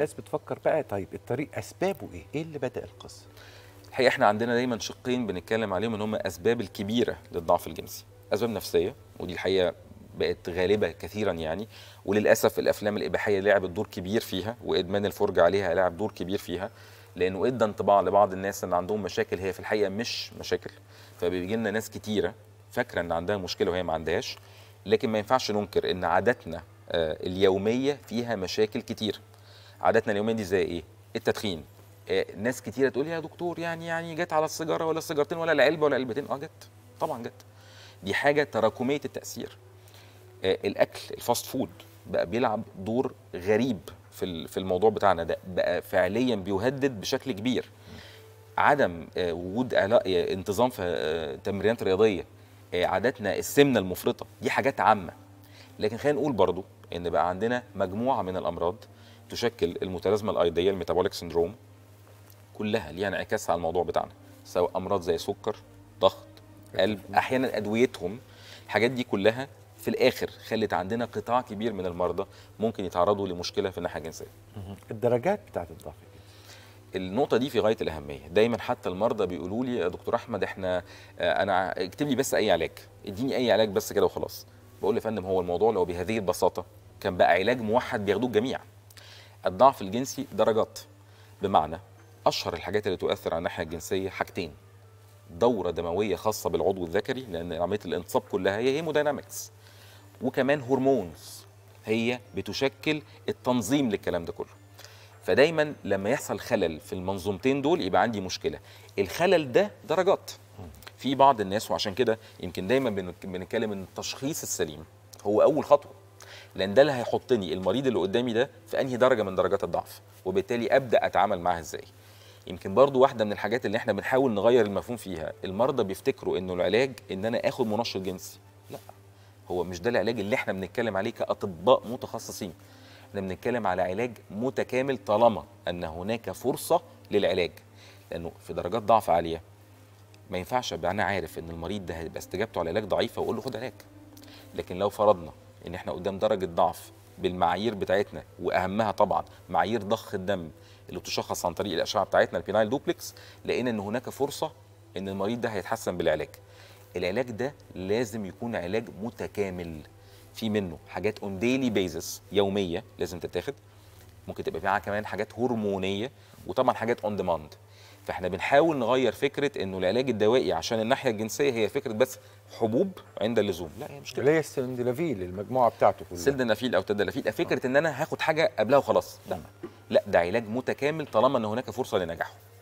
الناس بتفكر بقى طيب الطريق اسبابه ايه؟ ايه اللي بدا القصه؟ الحقيقه احنا عندنا دايما شقين بنتكلم عليهم ان هم اسباب الكبيره للضعف الجنسي، اسباب نفسيه ودي الحقيقه بقت غالبة كثيرا يعني وللأسف الأفلام الإباحية لعبت دور كبير فيها وإدمان الفرجة عليها لعب دور كبير فيها لأنه إدى انطباع لبعض الناس إن عندهم مشاكل هي في الحقيقة مش مشاكل فبيجي لنا ناس كتيرة فاكرة إن عندها مشكلة وهي ما عندهاش لكن ما ينفعش ننكر إن عاداتنا آه، اليومية فيها مشاكل كتير عاداتنا اليومين دي زي ايه التدخين آه، ناس كتيره تقول يا دكتور يعني يعني جت على السيجاره ولا السيجارتين ولا العلبه ولا العلبتين اه جت طبعا جت دي حاجه تراكميه التاثير آه، الاكل الفاست فود بقى بيلعب دور غريب في في الموضوع بتاعنا ده بقى فعليا بيهدد بشكل كبير عدم آه، وجود انتظام في تمرينات رياضيه عاداتنا السمنه المفرطه دي حاجات عامه لكن خلينا نقول برضو ان بقى عندنا مجموعه من الامراض تشكل المتلازمه الايضيه الميتابوليك سندروم كلها ليها انعكاس على الموضوع بتاعنا سواء امراض زي سكر ضغط قلب احيانا ادويتهم الحاجات دي كلها في الاخر خلت عندنا قطاع كبير من المرضى ممكن يتعرضوا لمشكله في الناحيه الجنسيه الدرجات بتاعت الضغط النقطة دي في غاية الأهمية، دايماً حتى المرضى بيقولوا لي يا دكتور أحمد إحنا آه، أنا اكتب لي بس أي علاج، اديني أي علاج بس كده وخلاص. بقول يا فندم هو الموضوع لو بهذه البساطة كان بقى علاج موحد بياخدوه الجميع. الضعف الجنسي درجات بمعنى اشهر الحاجات اللي تؤثر على الناحيه الجنسيه حاجتين دوره دمويه خاصه بالعضو الذكري لان عمليه الانتصاب كلها هي هيموداينامكس وكمان هرمونز هي بتشكل التنظيم للكلام ده كله فدايما لما يحصل خلل في المنظومتين دول يبقى عندي مشكله الخلل ده درجات في بعض الناس وعشان كده يمكن دايما بنتكلم ان التشخيص السليم هو اول خطوه لان ده اللي هيحطني المريض اللي قدامي ده في انهي درجه من درجات الضعف وبالتالي ابدا اتعامل معاها ازاي يمكن برضو واحده من الحاجات اللي احنا بنحاول نغير المفهوم فيها المرضى بيفتكروا انه العلاج ان انا اخد منشط جنسي لا هو مش ده العلاج اللي احنا بنتكلم عليه كاطباء متخصصين احنا بنتكلم على علاج متكامل طالما ان هناك فرصه للعلاج لانه في درجات ضعف عاليه ما ينفعش ابقى انا عارف ان المريض ده هيبقى استجابته على علاج ضعيفه واقول له خد علاج لكن لو فرضنا ان احنا قدام درجه ضعف بالمعايير بتاعتنا واهمها طبعا معايير ضخ الدم اللي بتشخص عن طريق الاشعه بتاعتنا البينايل دوبلكس لقينا ان هناك فرصه ان المريض ده هيتحسن بالعلاج العلاج ده لازم يكون علاج متكامل في منه حاجات اون ديلي بيزس يوميه لازم تتاخد ممكن تبقى فيها كمان حاجات هرمونيه وطبعا حاجات اون ديماند فاحنا بنحاول نغير فكره انه العلاج الدوائي عشان الناحيه الجنسيه هي فكره بس حبوب عند اللزوم لا هي مش كده اللي هي السندلافيل المجموعه بتاعته كلها سندلافيل او تدلافيل فكره ان انا هاخد حاجه قبلها وخلاص لا لا ده علاج متكامل طالما ان هناك فرصه لنجاحه